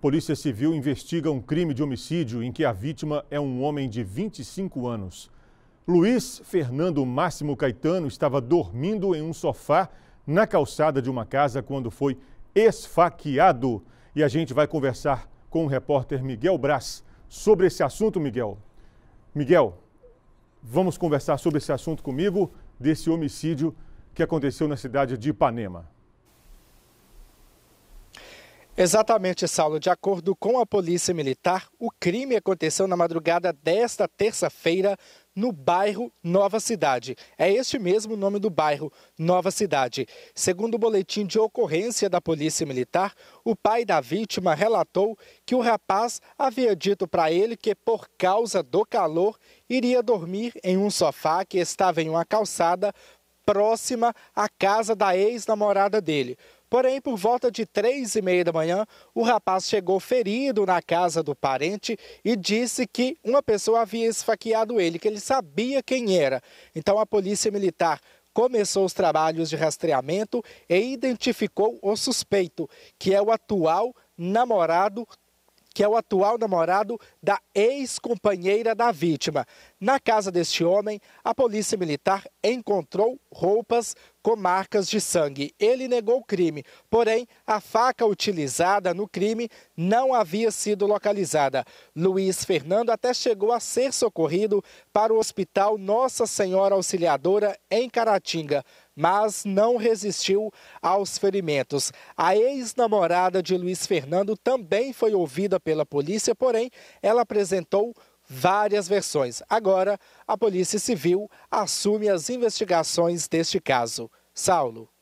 Polícia Civil investiga um crime de homicídio em que a vítima é um homem de 25 anos. Luiz Fernando Máximo Caetano estava dormindo em um sofá na calçada de uma casa quando foi esfaqueado. E a gente vai conversar com o repórter Miguel Braz sobre esse assunto, Miguel. Miguel, vamos conversar sobre esse assunto comigo, desse homicídio que aconteceu na cidade de Ipanema. Exatamente, Saulo. De acordo com a Polícia Militar, o crime aconteceu na madrugada desta terça-feira no bairro Nova Cidade. É este mesmo o nome do bairro, Nova Cidade. Segundo o boletim de ocorrência da Polícia Militar, o pai da vítima relatou que o rapaz havia dito para ele que, por causa do calor, iria dormir em um sofá que estava em uma calçada próxima à casa da ex-namorada dele. Porém, por volta de três e meia da manhã, o rapaz chegou ferido na casa do parente e disse que uma pessoa havia esfaqueado ele, que ele sabia quem era. Então, a polícia militar começou os trabalhos de rastreamento e identificou o suspeito, que é o atual namorado que é o atual namorado da ex-companheira da vítima. Na casa deste homem, a polícia militar encontrou roupas com marcas de sangue. Ele negou o crime, porém, a faca utilizada no crime não havia sido localizada. Luiz Fernando até chegou a ser socorrido para o Hospital Nossa Senhora Auxiliadora em Caratinga, mas não resistiu aos ferimentos. A ex-namorada de Luiz Fernando também foi ouvida pela polícia, porém, ela apresentou várias versões. Agora, a Polícia Civil assume as investigações deste caso. Saulo.